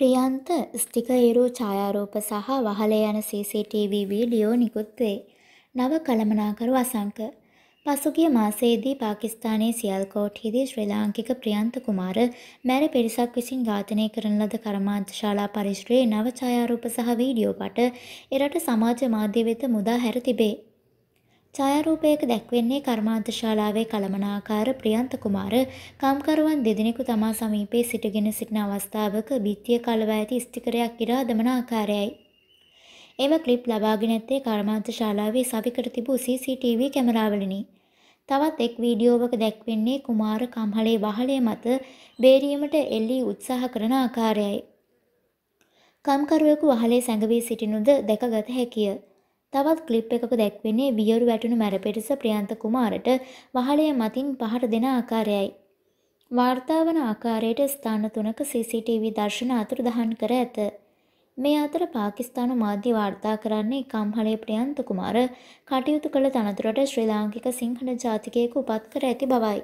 ප්‍රියන්ත ස්ටික ඒරු ඡායාරූප සහ වහල යන CCTV වීඩියෝ නිකුත් වේ. නව කළමනාකරු අසංක. පසුගිය මාසයේදී පාකිස්තානයේ සියල්කෝට්හිදී ශ්‍රී ලාංකික ප්‍රියන්ත කුමාර මැර පිරිසක් විසින් ඝාතනය කරන ලද කර්මාන්තශාලා පරිශ්‍රයේ නව ඡායාරූප සහ වීඩියෝ පට එරට සමාජ මාධ්‍ය වෙත මුදා හැර තිබේ. ඡායාරූපයක දැක්වෙන්නේ කර්මාන්ත ශාලාවේ කලමනාකාර ප්‍රියන්ත කුමාර කම්කරුවන් දෙදෙනෙකු තමා සමීපයේ සිටගෙන සිටින අවස්ථාවක බිත්තිය කලවා ඇති ස්ටිකරයක් ඉරා දමන ආකාරයයි. එම ක්ලිප් ලබාගෙන ඇත්තේ කර්මාන්ත ශාලාවේ සවිකර තිබූ CCTV කැමරාවලිනි. තවත් එක් වීඩියෝවක දැක්වෙන්නේ කුමාර කම්හලේ වහලේ මත බේරීමට එල්ලී උත්සාහ කරන ආකාරයයි. කම්කරුවෙකු වහලේ සැඟවී සිටිනුද දැකගත හැකිය. තවත් ක්ලිප් එකක දැක්වෙන්නේ වියරු වැටුණු මැරපිරිස ප්‍රියන්ත කුමාරට වහලය මතින් පහර දෙන ආකාරයයි. වාර්තා වන ආකාරයට ස්ථාන තුනක CCTV දර්ශන අතුරුදහන් කර ඇත. මේ අතර පාකිස්තානු මාධ්‍ය වාර්තා කරන්නේ කම්හලේ ප්‍රියන්ත කුමාර කටයුතු කළ තනතුරට ශ්‍රී ලාංකික සිංහල ජාතිකයෙකු උපත් කර ඇති බවයි.